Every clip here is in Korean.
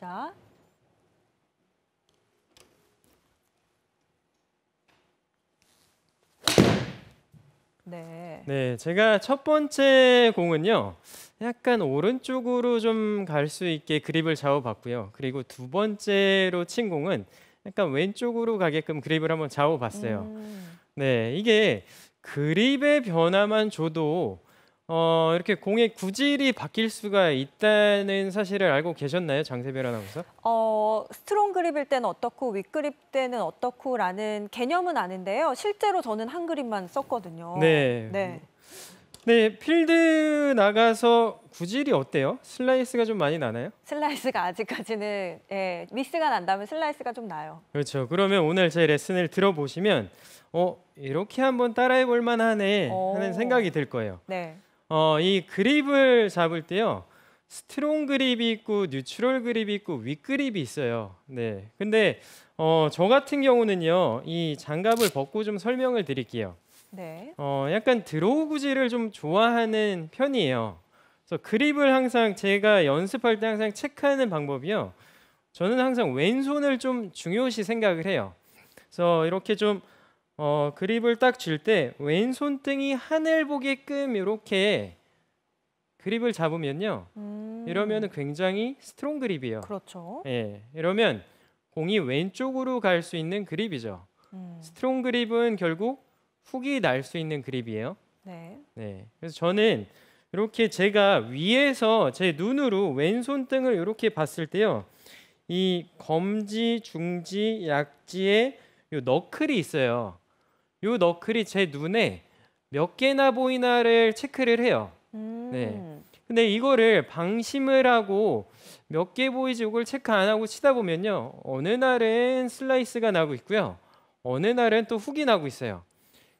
자. 네. 네, 제가 첫 번째 공은요. 약간 오른쪽으로 좀 갈 수 있게 그립을 잡아봤고요. 그리고 두 번째로 친 공은 약간 왼쪽으로 가게끔 그립을 한번 잡아봤어요. 음. 네, 이게 그립의 변화만 줘도 어, 이렇게 공의 구질이 바뀔 수가 있다는 사실을 알고 계셨나요, 장세별 아나운서? 어, 스트롱 그립일 때는 어떻고 윗그립 때는 어떻고라는 개념은 아는데요. 실제로 저는 한 그립만 썼거든요. 네. 네. 네, 필드 나가서 구질이 어때요? 슬라이스가 좀 많이 나나요? 슬라이스가 아직까지는 예, 미스가 난다면 슬라이스가 좀 나요. 그렇죠. 그러면 오늘 제 레슨을 들어보시면 어, 이렇게 한번 따라해 볼 만하네 하는 생각이 들 거예요. 네. 어, 이 그립을 잡을 때요. 스트롱 그립이 있고 뉴트럴 그립이 있고 윗 그립이 있어요. 네. 근데 어, 저 같은 경우는요. 이 장갑을 벗고 좀 설명을 드릴게요. 네. 어, 약간 드로우 구질을 좀 좋아하는 편이에요. 그래서 그립을 항상 제가 연습할 때 항상 체크하는 방법이요. 저는 항상 왼손을 좀 중요시 생각을 해요. 그래서 이렇게 좀 어, 그립을 딱줄때 왼손등이 하늘 보게끔 이렇게 그립을 잡으면요. 음. 이러면 굉장히 스트롱 그립이에요. 그렇죠. 예, 이러면 공이 왼쪽으로 갈 수 있는 그립이죠. 음. 스트롱 그립은 결국 훅이 날 수 있는 그립이에요. 네. 네. 그래서 저는 이렇게 제가 위에서 제 눈으로 왼손 등을 이렇게 봤을 때요. 이 검지, 중지, 약지에 요 너클이 있어요. 요 너클이 제 눈에 몇 개나 보이나를 체크를 해요. 음. 네. 근데 이거를 방심을 하고 몇 개 보이지 이걸 체크 안 하고 치다 보면요. 어느 날은 슬라이스가 나고 있고요. 어느 날은 또 훅이 나고 있어요.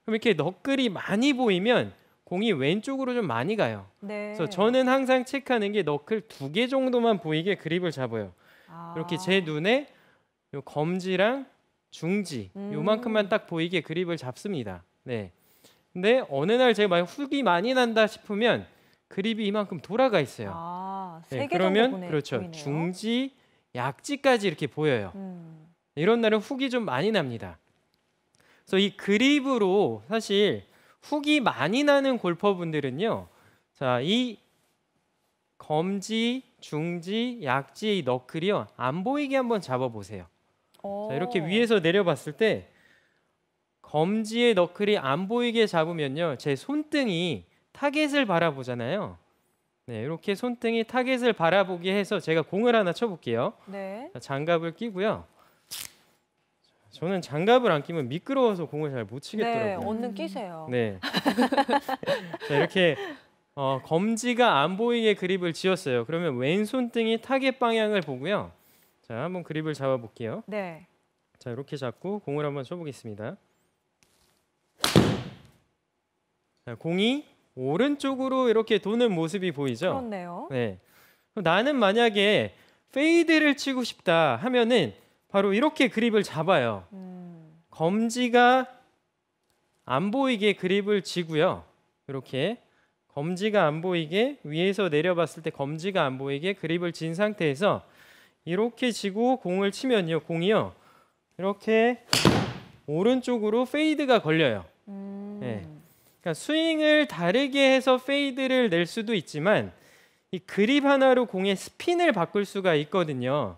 그럼 이렇게 너클이 많이 보이면 공이 왼쪽으로 좀 많이 가요. 네. 그래서 저는 항상 체크하는 게 너클 두 개 정도만 보이게 그립을 잡아요. 아. 이렇게 제 눈에 요 검지랑 중지 음. 요만큼만 딱 보이게 그립을 잡습니다. 네. 근데 어느 날 제가 만약 훅이 많이 난다 싶으면 그립이 이만큼 돌아가 있어요. 아, 네, 그러면 보네, 그렇죠. 보이네요. 중지, 약지까지 이렇게 보여요. 음. 이런 날은 훅이 좀 많이 납니다. 그래서 이 그립으로 사실 훅이 많이 나는 골퍼분들은요. 자, 이 검지, 중지, 약지의 너클이요. 안 보이게 한번 잡아 보세요. 자, 이렇게 위에서 내려봤을 때 검지의 너클이 안 보이게 잡으면요. 제 손등이 타겟을 바라보잖아요. 네, 이렇게 손등이 타겟을 바라보게 해서 제가 공을 하나 쳐볼게요. 네. 자, 장갑을 끼고요. 저는 장갑을 안 끼면 미끄러워서 공을 잘 못 치겠더라고요. 네, 얼른 끼세요. 네. 자, 이렇게 어, 검지가 안 보이게 그립을 지었어요. 그러면 왼손등이 타겟 방향을 보고요. 자, 한번 그립을 잡아 볼게요. 네. 자, 이렇게 잡고 공을 한번 쳐 보겠습니다. 자, 공이 오른쪽으로 이렇게 도는 모습이 보이죠? 그렇네요. 네. 나는 만약에 페이드를 치고 싶다 하면은 바로 이렇게 그립을 잡아요. 음. 검지가 안 보이게 그립을 쥐고요. 이렇게 검지가 안 보이게 위에서 내려봤을 때 검지가 안 보이게 그립을 진 상태에서 이렇게 지고 공을 치면요, 공이요 이렇게 오른쪽으로 페이드가 걸려요. 음. 네. 그러니까 스윙을 다르게 해서 페이드를 낼 수도 있지만 이 그립 하나로 공의 스핀을 바꿀 수가 있거든요.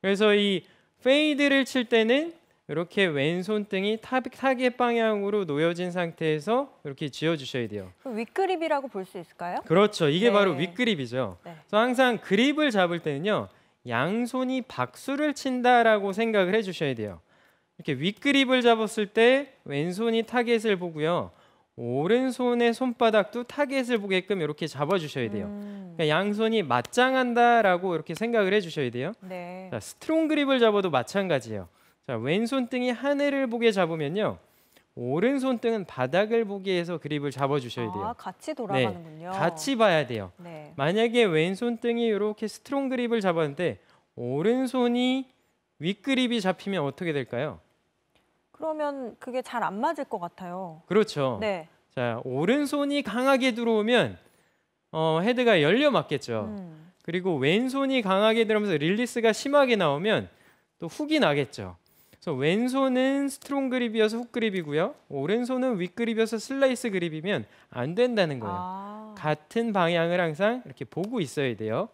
그래서 이 페이드를 칠 때는 이렇게 왼손등이 타, 타겟 방향으로 놓여진 상태에서 이렇게 지어주셔야 돼요. 윗그립이라고 볼 수 있을까요? 그렇죠. 이게 네. 바로 윗그립이죠. 네. 그래서 항상 그립을 잡을 때는요. 양손이 박수를 친다라고 생각을 해주셔야 돼요. 이렇게 윗그립을 잡았을 때 왼손이 타겟을 보고요. 오른손의 손바닥도 타겟을 보게끔 이렇게 잡아주셔야 돼요. 음. 그러니까 양손이 맞짱한다라고 이렇게 생각을 해주셔야 돼요. 네. 자, 스트롱 그립을 잡아도 마찬가지예요. 자, 왼손등이 하늘을 보게 잡으면요. 오른손 등은 바닥을 보기위 해서 그립을 잡아주셔야 돼요. 아, 같이 네, 돌아가는군요. 네, 같이 봐야 돼요. 네. 만약에 왼손 등이 이렇게 스트롱 그립을 잡았는데 오른손이 윗그립이 잡히면 어떻게 될까요? 그러면 그게 잘 안 맞을 것 같아요. 그렇죠. 네. 자, 오른손이 강하게 들어오면 어, 헤드가 열려 맞겠죠. 음. 그리고 왼손이 강하게 들어오면서 릴리스가 심하게 나오면 또 훅이 나겠죠. 그래서 왼손은 스트롱 그립이어서 훅 그립이고요. 오른손은 윗 그립이어서 슬라이스 그립이면 안 된다는 거예요. 아. 같은 방향을 항상 이렇게 보고 있어야 돼요.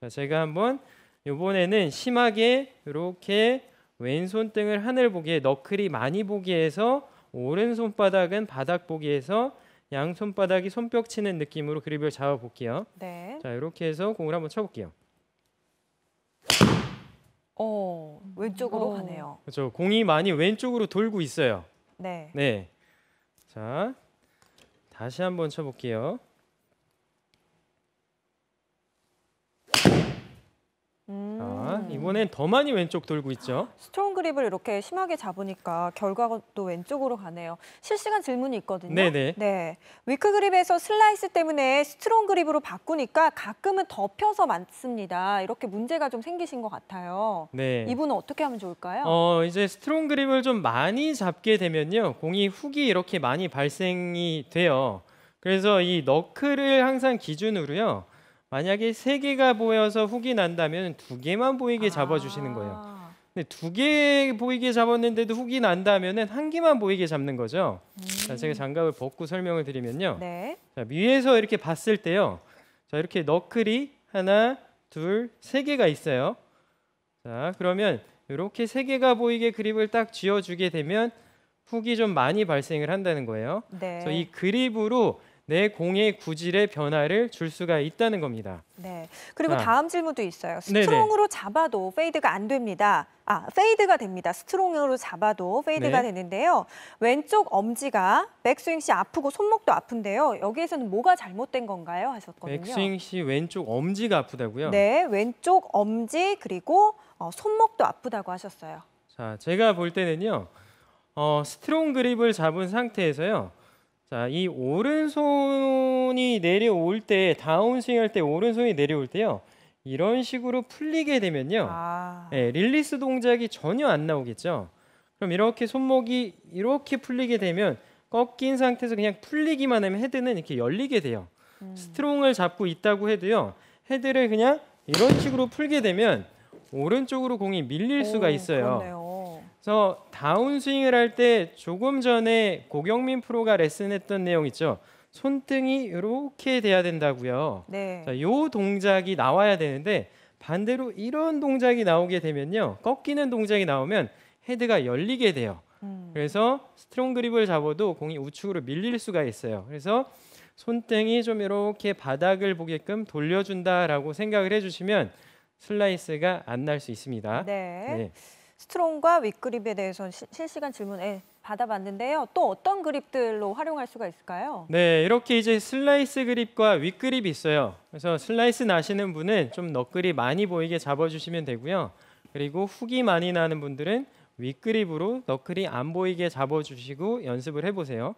자, 제가 한번 이번에는 심하게 이렇게 왼손 등을 하늘 보기에 너클이 많이 보기에 서 오른손바닥은 바닥 보기에 서 양손바닥이 손뼉 치는 느낌으로 그립을 잡아볼게요. 네. 자 이렇게 해서 공을 한번 쳐볼게요. 어, 왼쪽으로 어. 가네요. 그렇죠. 공이 많이 왼쪽으로 돌고 있어요. 네. 네. 자, 다시 한번 쳐볼게요. 음. 이번엔 더 많이 왼쪽 돌고 있죠. 스트롱 그립을 이렇게 심하게 잡으니까 결과도 왼쪽으로 가네요. 실시간 질문이 있거든요. 네네. 네. 위크 그립에서 슬라이스 때문에 스트롱 그립으로 바꾸니까 가끔은 덮여서 맞습니다. 이렇게 문제가 좀 생기신 것 같아요. 네. 이분은 어떻게 하면 좋을까요? 어, 이제 스트롱 그립을 좀 많이 잡게 되면요. 공이 훅이 이렇게 많이 발생이 돼요. 그래서 이 너클을 항상 기준으로요. 만약에 세 개가 보여서 훅이 난다면 두 개만 보이게 잡아주시는 아. 거예요. 근데 두 개 보이게 잡았는데도 훅이 난다면은 한 개만 보이게 잡는 거죠. 음. 자, 제가 장갑을 벗고 설명을 드리면요. 네. 자, 위에서 이렇게 봤을 때요. 자, 이렇게 너클이 하나, 둘, 세 개가 있어요. 자, 그러면 이렇게 세 개가 보이게 그립을 딱 쥐어주게 되면 훅이 좀 많이 발생을 한다는 거예요. 네. 그래서 이 그립으로 내 공의 구질의 변화를 줄 수가 있다는 겁니다. 네. 그리고 아. 다음 질문도 있어요. 네, 네. 스트롱으로 네네. 잡아도 페이드가 안 됩니다. 아, 페이드가 됩니다. 스트롱으로 잡아도 페이드가 네. 되는데요. 왼쪽 엄지가 백스윙 시 아프고 손목도 아픈데요. 여기에서는 뭐가 잘못된 건가요? 하셨거든요. 백스윙 시 왼쪽 엄지가 아프다고요? 네, 왼쪽 엄지 그리고 어, 손목도 아프다고 하셨어요. 자, 제가 볼 때는요. 어, 스트롱 그립을 잡은 상태에서요. 자, 이 오른손이 내려올 때 다운스윙 할때 오른손이 내려올 때요. 이런 식으로 풀리게 되면요. 아. 네, 릴리스 동작이 전혀 안 나오겠죠. 그럼 이렇게 손목이 이렇게 풀리게 되면 꺾인 상태에서 그냥 풀리기만 하면 헤드는 이렇게 열리게 돼요. 음. 스트롱을 잡고 있다고 해도요. 헤드를 그냥 이런 식으로 풀게 되면 오른쪽으로 공이 밀릴 오, 수가 있어요. 그렇네요. 그래서 다운스윙을 할 때 조금 전에 고경민 프로가 레슨했던 내용 있죠. 손등이 이렇게 돼야 된다고요. 네. 자, 요 동작이 나와야 되는데 반대로 이런 동작이 나오게 되면요. 꺾이는 동작이 나오면 헤드가 열리게 돼요. 음. 그래서 스트롱 그립을 잡아도 공이 우측으로 밀릴 수가 있어요. 그래서 손등이 좀 이렇게 바닥을 보게끔 돌려준다라고 생각을 해주시면 슬라이스가 안 날 수 있습니다. 네. 네. 스트롱과 윗그립에 대해서 실시간 질문에 예, 받아봤는데요. 또 어떤 그립들로 활용할 수가 있을까요? 네, 이렇게 이제 슬라이스 그립과 윗그립이 있어요. 그래서 슬라이스 나시는 분은 좀 넉그립 많이 보이게 잡아주시면 되고요. 그리고 훅이 많이 나는 분들은 윗그립으로 너클이 안 보이게 잡아주시고 연습을 해보세요.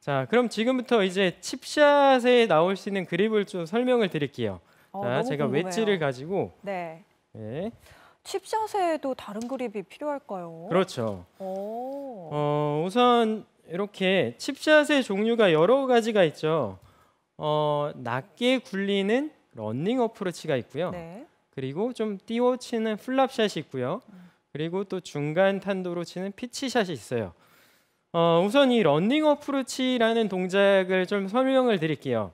자, 그럼 지금부터 이제 칩샷에 나올 수 있는 그립을 좀 설명을 드릴게요. 어, 자, 제가 궁금해요. 웨지를 가지고 네. 네. 칩샷에도 다른 그립이 필요할까요? 그렇죠. 오. 어, 우선 이렇게 칩샷의 종류가 여러 가지가 있죠. 어, 낮게 굴리는 런닝 어프로치가 있고요. 네. 그리고 좀 띄워 치는 플랍샷이 있고요. 그리고 또 중간 탄도로 치는 피치샷이 있어요. 어, 우선 이 런닝 어프로치라는 동작을 좀 설명을 드릴게요.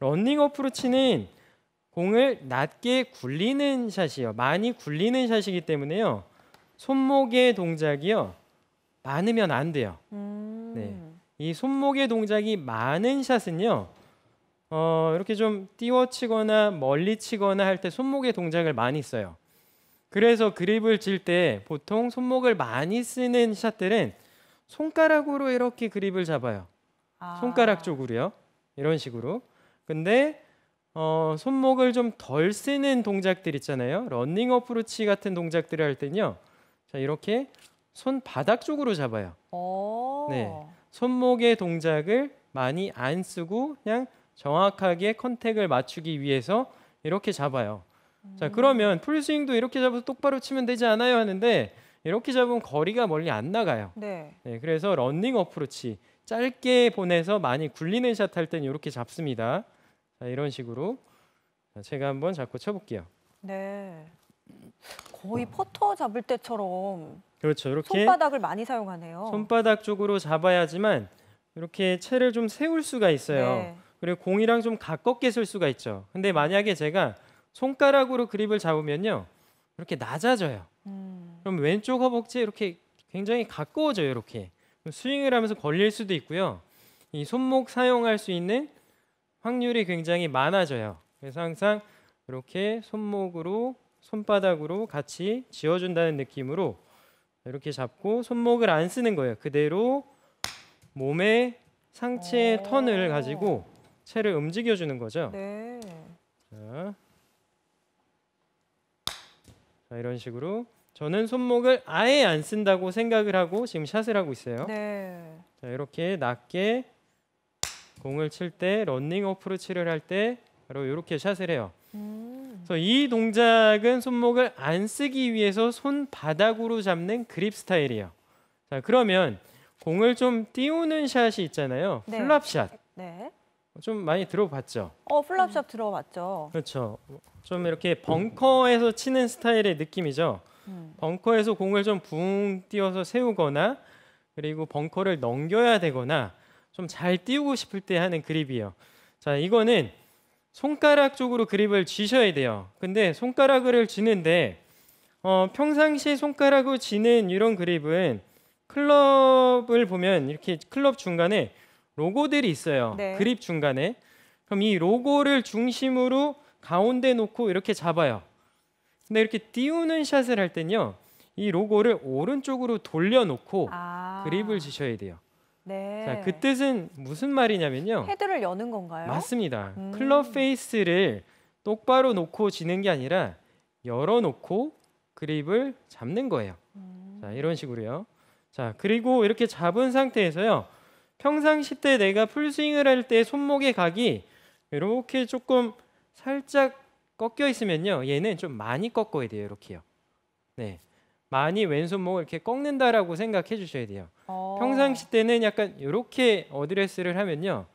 런닝 어프로치는 공을 낮게 굴리는 샷이요. 많이 굴리는 샷이기 때문에요. 손목의 동작이요. 많으면 안 돼요. 음. 네. 이 손목의 동작이 많은 샷은요. 어, 이렇게 좀 띄워치거나 멀리치거나 할 때 손목의 동작을 많이 써요. 그래서 그립을 질때 보통 손목을 많이 쓰는 샷들은 손가락으로 이렇게 그립을 잡아요. 아. 손가락 쪽으로요. 이런 식으로. 근데 어, 손목을 좀 덜 쓰는 동작들 있잖아요. 런닝 어프로치 같은 동작들을 할 때는요. 자, 이렇게 손바닥 쪽으로 잡아요. 네. 손목의 동작을 많이 안 쓰고 그냥 정확하게 컨택을 맞추기 위해서 이렇게 잡아요. 음. 자, 그러면 풀스윙도 이렇게 잡아서 똑바로 치면 되지 않아요 하는데 이렇게 잡으면 거리가 멀리 안 나가요. 네. 네 그래서 런닝 어프로치 짧게 보내서 많이 굴리는 샷 할 때는 이렇게 잡습니다. 자, 이런 식으로 제가 한번 잡고 쳐볼게요. 네. 거의 퍼터 잡을 때처럼 그렇죠. 이렇게 손바닥을 많이 사용하네요. 손바닥 쪽으로 잡아야지만 이렇게 채를 좀 세울 수가 있어요. 네. 그리고 공이랑 좀 가깝게 쓸 수가 있죠. 근데 만약에 제가 손가락으로 그립을 잡으면요. 이렇게 낮아져요. 음. 그럼 왼쪽 허벅지 이렇게 굉장히 가까워져요. 이렇게 스윙을 하면서 걸릴 수도 있고요. 이 손목 사용할 수 있는 확률이 굉장히 많아져요. 그래서 항상 이렇게 손목으로 손바닥으로 같이 지어준다는 느낌으로 이렇게 잡고 손목을 안 쓰는 거예요. 그대로 몸의 상체의 턴을 가지고 체를 움직여주는 거죠. 네. 자. 자, 이런 식으로 저는 손목을 아예 안 쓴다고 생각을 하고 지금 샷을 하고 있어요. 네. 자, 이렇게 낮게 공을 칠때 런닝 어프로치를 할 때 바로 이렇게 샷을 해요. 음. 그래서 이 동작은 손목을 안 쓰기 위해서 손바닥으로 잡는 그립 스타일이에요. 자 그러면 공을 좀 띄우는 샷이 있잖아요. 네. 플랍샷. 네. 좀 많이 들어봤죠? 어, 플랍샷 음. 들어봤죠. 그렇죠. 좀 이렇게 벙커에서 치는 스타일의 느낌이죠. 음. 벙커에서 공을 좀 붕 띄어서 세우거나 그리고 벙커를 넘겨야 되거나 좀잘 띄우고 싶을 때 하는 그립이에요. 자, 이거는 손가락 쪽으로 그립을 쥐셔야 돼요. 근데 손가락을 쥐는데 어, 평상시 손가락으로 쥐는 이런 그립은 클럽을 보면 이렇게 클럽 중간에 로고들이 있어요. 네. 그립 중간에. 그럼 이 로고를 중심으로 가운데 놓고 이렇게 잡아요. 근데 이렇게 띄우는 샷을 할 때는요. 이 로고를 오른쪽으로 돌려놓고 아. 그립을 지셔야 돼요. 네. 자, 그 뜻은 무슨 말이냐면요. 헤드를 여는 건가요? 맞습니다. 음. 클럽 페이스를 똑바로 놓고 지는 게 아니라 열어놓고 그립을 잡는 거예요. 음. 자, 이런 식으로요. 자, 그리고 이렇게 잡은 상태에서요. 평상시 때 내가 풀스윙을 할 때 손목의 각이 이렇게 조금 살짝 꺾여 있으면요. 얘는 좀 많이 꺾어야 돼요. 이렇게요. 네. 많이 왼손목을 이렇게 꺾는다라고 생각해 주셔야 돼요. 어. 평상시 때는 약간 이렇게 어드레스를 하면요.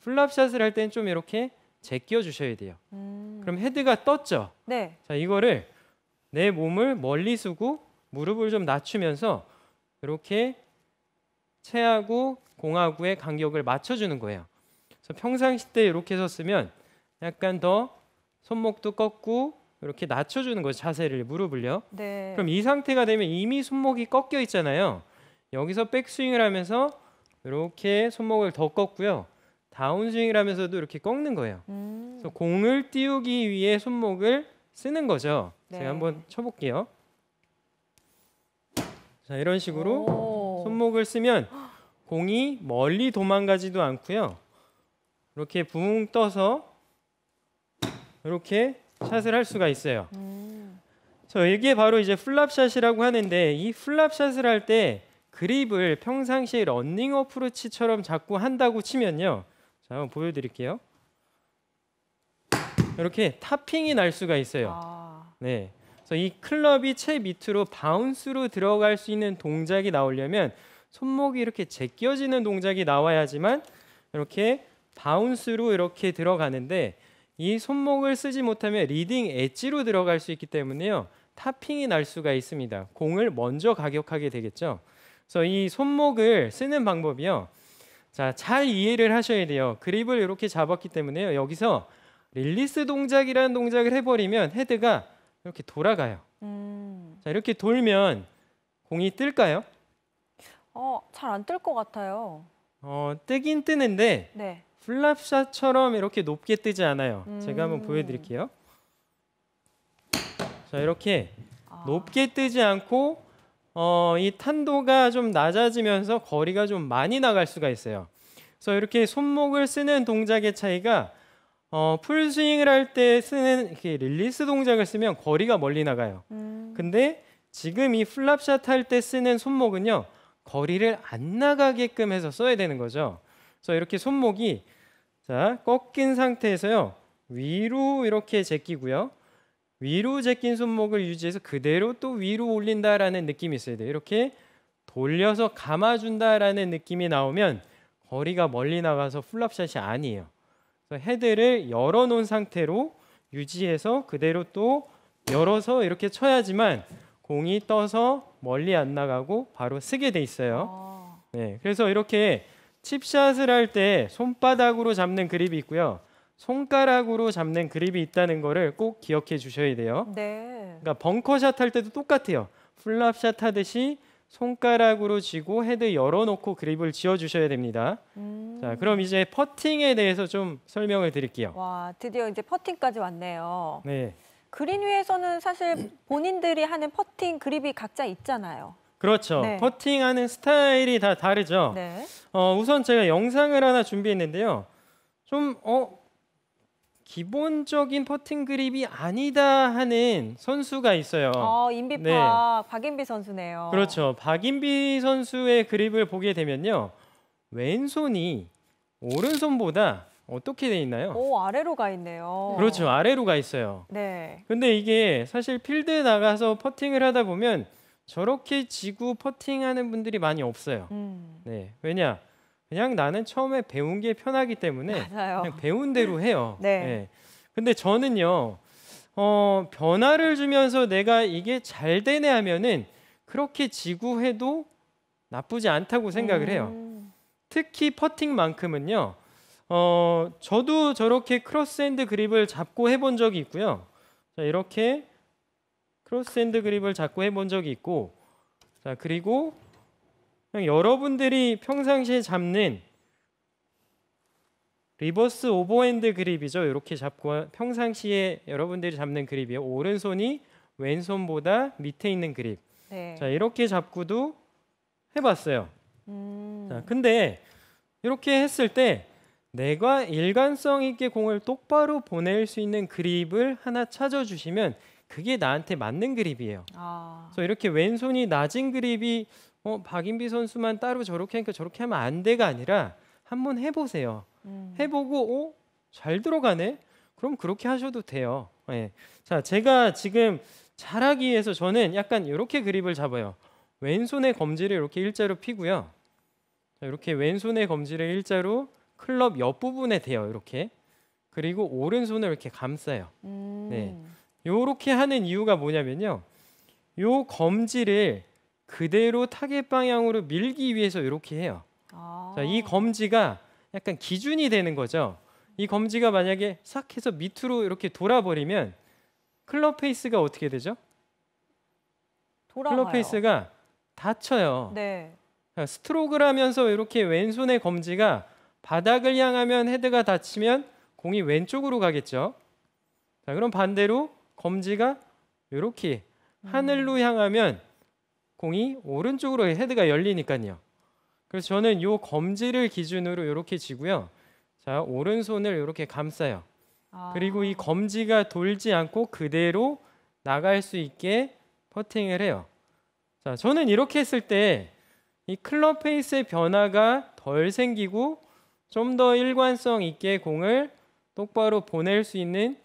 플랍샷을 할 때는 좀 이렇게 제껴 주셔야 돼요. 음. 그럼 헤드가 떴죠. 네. 자 이거를 내 몸을 멀리 쓰고 무릎을 좀 낮추면서 이렇게 체하고 공하고의 간격을 맞춰주는 거예요. 그래서 평상시 때 이렇게 섰으면 약간 더 손목도 꺾고 이렇게 낮춰주는 거죠 자세를 무릎을요. 네. 그럼 이 상태가 되면 이미 손목이 꺾여 있잖아요. 여기서 백스윙을 하면서 이렇게 손목을 더 꺾고요. 다운스윙을 하면서도 이렇게 꺾는 거예요. 음. 그래서 공을 띄우기 위해 손목을 쓰는 거죠. 네. 제가 한번 쳐볼게요. 자 이런 식으로 오. 손목을 쓰면 공이 멀리 도망가지도 않고요. 이렇게 붕 떠서 이렇게 샷을 할 수가 있어요. 음. 이게 바로 이제 플랍샷이라고 하는데 이 플랍샷을 할 때 그립을 평상시에 런닝 어프로치처럼 자꾸 한다고 치면요. 자, 한번 보여드릴게요. 이렇게 탑핑이 날 수가 있어요. 아. 네. 그래서 이 클럽이 채 밑으로 바운스로 들어갈 수 있는 동작이 나오려면 손목이 이렇게 제껴지는 동작이 나와야지만 이렇게 바운스로 이렇게 들어가는데 이 손목을 쓰지 못하면 리딩 엣지로 들어갈 수 있기 때문에요. 타핑이 날 수가 있습니다. 공을 먼저 가격하게 되겠죠. 그래서 이 손목을 쓰는 방법이요. 자, 잘 이해를 하셔야 돼요. 그립을 이렇게 잡았기 때문에요. 여기서 릴리스 동작이라는 동작을 해버리면 헤드가 이렇게 돌아가요. 음. 자, 이렇게 돌면 공이 뜰까요? 어, 잘 안 뜰 것 같아요. 어, 뜨긴 뜨는데 네. 플랍샷처럼 이렇게 높게 뜨지 않아요. 음. 제가 한번 음. 보여드릴게요. 자 이렇게 아. 높게 뜨지 않고 어, 이 탄도가 좀 낮아지면서 거리가 좀 많이 나갈 수가 있어요. 그래서 이렇게 손목을 쓰는 동작의 차이가 어, 풀스윙을 할 때 쓰는 이렇게 릴리스 동작을 쓰면 거리가 멀리 나가요. 음. 근데 지금 이 플랍샷 할 때 쓰는 손목은요. 거리를 안 나가게끔 해서 써야 되는 거죠. 그래서 이렇게 손목이 자 꺾인 상태에서요 위로 이렇게 제끼고요 위로 제낀 손목을 유지해서 그대로 또 위로 올린다라는 느낌이 있어야 돼요. 이렇게 돌려서 감아준다라는 느낌이 나오면 거리가 멀리 나가서 플랍샷이 아니에요. 그래서 헤드를 열어놓은 상태로 유지해서 그대로 또 열어서 이렇게 쳐야지만 공이 떠서 멀리 안 나가고 바로 쓰게 돼 있어요. 아. 네, 그래서 이렇게 칩샷을 할 때 손바닥으로 잡는 그립이 있고요. 손가락으로 잡는 그립이 있다는 거를 꼭 기억해 주셔야 돼요. 네. 그러니까 벙커샷 할 때도 똑같아요. 플랍샷 하듯이 손가락으로 쥐고 헤드 열어놓고 그립을 지어주셔야 됩니다. 음. 자, 그럼 이제 퍼팅에 대해서 좀 설명을 드릴게요. 와, 드디어 이제 퍼팅까지 왔네요. 네. 그린 위에서는 사실 본인들이 하는 퍼팅 그립이 각자 있잖아요. 그렇죠. 네. 퍼팅하는 스타일이 다 다르죠. 네. 어, 우선 제가 영상을 하나 준비했는데요. 좀 어, 기본적인 퍼팅 그립이 아니다 하는 선수가 있어요. 어, 인비파 네. 박인비 선수네요. 그렇죠. 박인비 선수의 그립을 보게 되면요. 왼손이 오른손보다 어떻게 돼 있나요? 오, 아래로 가 있네요. 그렇죠. 아래로 가 있어요. 네. 근데 이게 사실 필드에 나가서 퍼팅을 하다 보면 저렇게 지구 퍼팅하는 분들이 많이 없어요. 음. 네, 왜냐 그냥 나는 처음에 배운 게 편하기 때문에 맞아요. 그냥 배운 대로 해요. 네. 네. 근데 저는요 어, 변화를 주면서 내가 이게 잘 되네 하면은 그렇게 지구해도 나쁘지 않다고 생각을 해요. 음. 특히 퍼팅만큼은요. 어, 저도 저렇게 크로스핸드 그립을 잡고 해본 적이 있고요. 자, 이렇게 크로스 핸드 그립을 자꾸 해본 적이 있고 자 그리고 여러분들이 평상시에 잡는 리버스 오버핸드 그립이죠. 이렇게 잡고 평상시에 여러분들이 잡는 그립이에요. 오른손이 왼손보다 밑에 있는 그립. 네. 자 이렇게 잡고도 해봤어요. 음. 자 근데 이렇게 했을 때 내가 일관성 있게 공을 똑바로 보낼 수 있는 그립을 하나 찾아주시면 그게 나한테 맞는 그립이에요. 아. 그래서 이렇게 왼손이 낮은 그립이 어, 박인비 선수만 따로 저렇게 하니까 저렇게 하면 안 돼가 아니라 한 번 해보세요. 음. 해보고 어? 잘 들어가네? 그럼 그렇게 하셔도 돼요. 예. 자, 제가 지금 잘하기 위해서 저는 약간 이렇게 그립을 잡아요. 왼손의 검지를 이렇게 일자로 피고요. 자, 이렇게 왼손의 검지를 일자로 클럽 옆부분에 대요. 이렇게. 그리고 오른손을 이렇게 감싸요. 음. 네. 이렇게 하는 이유가 뭐냐면요. 이 검지를 그대로 타겟 방향으로 밀기 위해서 이렇게 해요. 아. 자, 이 검지가 약간 기준이 되는 거죠. 이 검지가 만약에 싹 해서 밑으로 이렇게 돌아버리면 클럽 페이스가 어떻게 되죠? 돌아가요. 클럽 페이스가 닫혀요. 네. 스트로크를 하면서 이렇게 왼손의 검지가 바닥을 향하면 헤드가 닫히면 공이 왼쪽으로 가겠죠. 자, 그럼 반대로 검지가 이렇게 하늘로 향하면 공이 오른쪽으로 헤드가 열리니까요. 그래서 저는 이 검지를 기준으로 이렇게 지고요. 자, 오른손을 이렇게 감싸요. 아. 그리고 이 검지가 돌지 않고 그대로 나갈 수 있게 퍼팅을 해요. 자, 저는 이렇게 했을 때 이 클럽 페이스의 변화가 덜 생기고 좀 더 일관성 있게 공을 똑바로 보낼 수 있는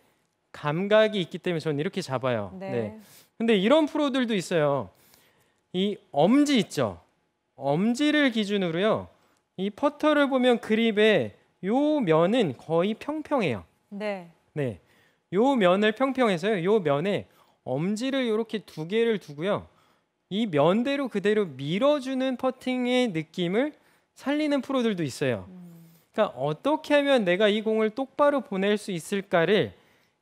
감각이 있기 때문에 저는 이렇게 잡아요. 네. 네. 근데 이런 프로들도 있어요. 이 엄지 있죠. 엄지를 기준으로요. 이 퍼터를 보면 그립의 요 면은 거의 평평해요. 네. 네. 요 면을 평평해서요. 요 면에 엄지를 이렇게 두 개를 두고요. 이 면대로 그대로 밀어주는 퍼팅의 느낌을 살리는 프로들도 있어요. 음. 그러니까 어떻게 하면 내가 이 공을 똑바로 보낼 수 있을까를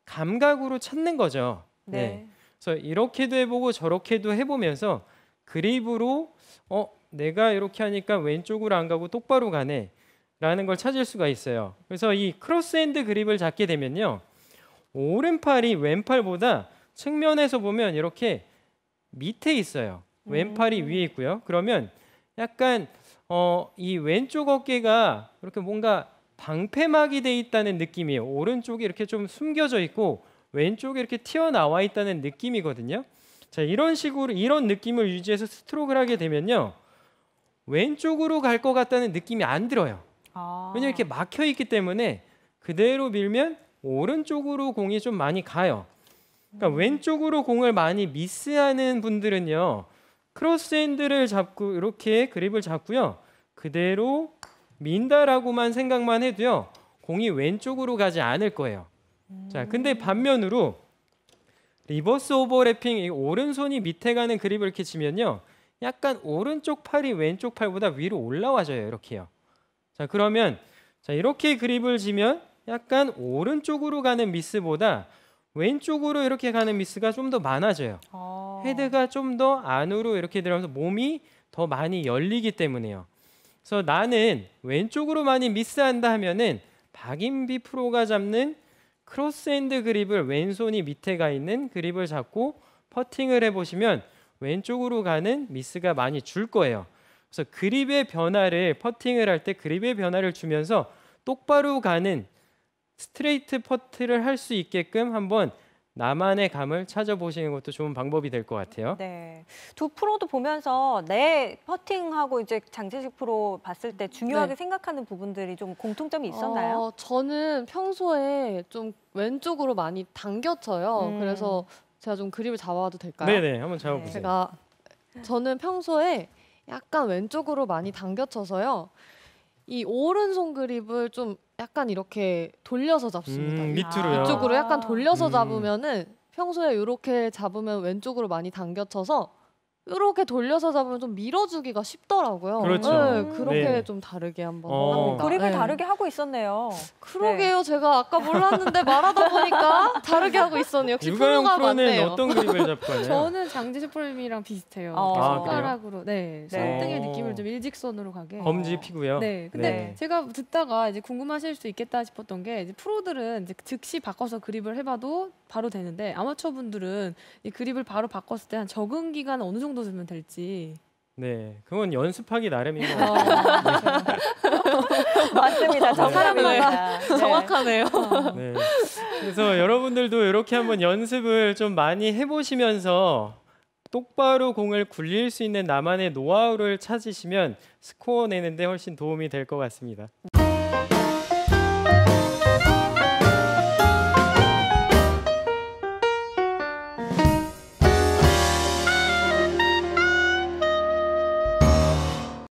감각으로 찾는 거죠. 네. 네. 그래서 이렇게도 해보고 저렇게도 해보면서 그립으로 어 내가 이렇게 하니까 왼쪽으로 안 가고 똑바로 가네 라는 걸 찾을 수가 있어요. 그래서 이 크로스핸드 그립을 잡게 되면요. 오른팔이 왼팔보다 측면에서 보면 이렇게 밑에 있어요. 왼팔이 음. 위에 있고요. 그러면 약간 어, 이 왼쪽 어깨가 이렇게 뭔가 방패막이 돼 있다는 느낌이에요. 오른쪽에 이렇게 좀 숨겨져 있고 왼쪽에 이렇게 튀어나와 있다는 느낌이거든요. 자, 이런 식으로 이런 느낌을 유지해서 스트로크를 하게 되면요. 왼쪽으로 갈 것 같다는 느낌이 안 들어요. 아. 왜냐면 하 이렇게 막혀 있기 때문에 그대로 밀면 오른쪽으로 공이 좀 많이 가요. 그러니까 음. 왼쪽으로 공을 많이 미스하는 분들은요. 크로스핸드를 잡고 이렇게 그립을 잡고요. 그대로 민다라고만 생각만 해도요. 공이 왼쪽으로 가지 않을 거예요. 음. 자, 근데 음. 반면으로 리버스 오버래핑 이 오른손이 밑에 가는 그립을 이렇게 치면요. 약간 오른쪽 팔이 왼쪽 팔보다 위로 올라와져요. 이렇게요. 자, 그러면 자, 이렇게 그립을 지면 약간 오른쪽으로 가는 미스보다 왼쪽으로 이렇게 가는 미스가 좀 더 많아져요. 오. 어. 헤드가 좀 더 안으로 이렇게 들어가면서 몸이 더 많이 열리기 때문에요. 그래서 나는 왼쪽으로 많이 미스한다 하면은 박인비 프로가 잡는 크로스핸드 그립을 왼손이 밑에 가 있는 그립을 잡고 퍼팅을 해보시면 왼쪽으로 가는 미스가 많이 줄 거예요. 그래서 그립의 변화를 퍼팅을 할 때 그립의 변화를 주면서 똑바로 가는 스트레이트 퍼트를 할 수 있게끔 한번 나만의 감을 찾아보시는 것도 좋은 방법이 될 것 같아요. 네. 두 프로도 보면서 내 퍼팅하고 이제 장재식 프로 봤을 때 중요하게 네. 생각하는 부분들이 좀 공통점이 있었나요? 어, 저는 평소에 좀 왼쪽으로 많이 당겨쳐요. 음. 그래서 제가 좀 그립을 잡아도 될까요? 네네, 한번 네. 잡아보세요. 제가 저는 평소에 약간 왼쪽으로 많이 당겨쳐서요. 이 오른손 그립을 좀 약간 이렇게 돌려서 잡습니다. 음, 밑으로요. 이쪽으로 약간 돌려서 음. 잡으면은 평소에 이렇게 잡으면 왼쪽으로 많이 당겨쳐서 이렇게 돌려서 잡으면 좀 밀어주기가 쉽더라고요. 그렇죠. 네, 음. 그렇게 네. 좀 다르게 한번 어. 합니다. 그립을 네. 다르게 하고 있었네요. 그러게요. 네. 제가 아까 몰랐는데 말하다 보니까 다르게 하고 있었네요. 역시 프로가 맞네요. 어떤 그립을 잡고 요 저는 장지수 프로님이랑 비슷해요. 어. 아, 손가락으로 아, 네 손등의 어. 느낌을 좀 일직선으로 가게. 검지 피고요. 네. 근데 네. 제가 듣다가 이제 궁금하실 수 있겠다 싶었던 게 이제 프로들은 이제 즉시 바꿔서 그립을 해봐도 바로 되는데 아마추어 분들은 이 그립을 바로 바꿨을 때 한 적응 기간 어느 정도 정도 주면 될지. 네, 그건 연습하기 나름인 것 어. 같아요. 맞습니다. 네. 정답입니다. 네. 정확하네요. 어. 네. 그래서 여러분들도 이렇게 한번 연습을 좀 많이 해보시면서 똑바로 공을 굴릴 수 있는 나만의 노하우를 찾으시면 스코어 내는데 훨씬 도움이 될 것 같습니다.